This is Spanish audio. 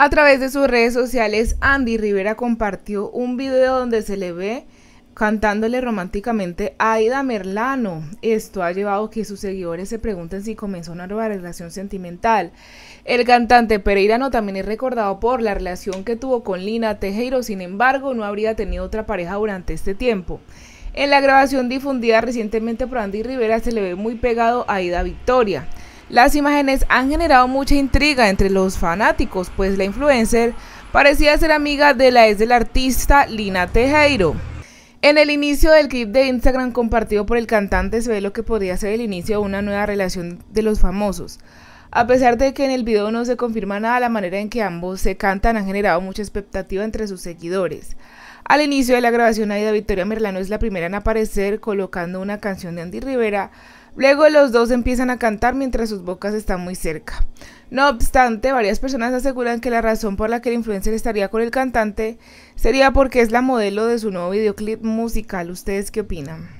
A través de sus redes sociales, Andy Rivera compartió un video donde se le ve cantándole románticamente a Aida Merlano. Esto ha llevado a que sus seguidores se pregunten si comenzó una nueva relación sentimental. El cantante pereirano también es recordado por la relación que tuvo con Lina Tejero, sin embargo, no habría tenido otra pareja durante este tiempo. En la grabación difundida recientemente por Andy Rivera se le ve muy pegado a Ida Victoria. Las imágenes han generado mucha intriga entre los fanáticos, pues la influencer parecía ser amiga de la ex del artista Lina Tejero. En el inicio del clip de Instagram compartido por el cantante se ve lo que podría ser el inicio de una nueva relación de los famosos. A pesar de que en el video no se confirma nada, la manera en que ambos se cantan ha generado mucha expectativa entre sus seguidores. Al inicio de la grabación, Aida Victoria Merlano es la primera en aparecer colocando una canción de Andy Rivera, Luego los dos empiezan a cantar mientras sus bocas están muy cerca. No obstante, varias personas aseguran que la razón por la que el influencer estaría con el cantante sería porque es la modelo de su nuevo videoclip musical. ¿Ustedes qué opinan?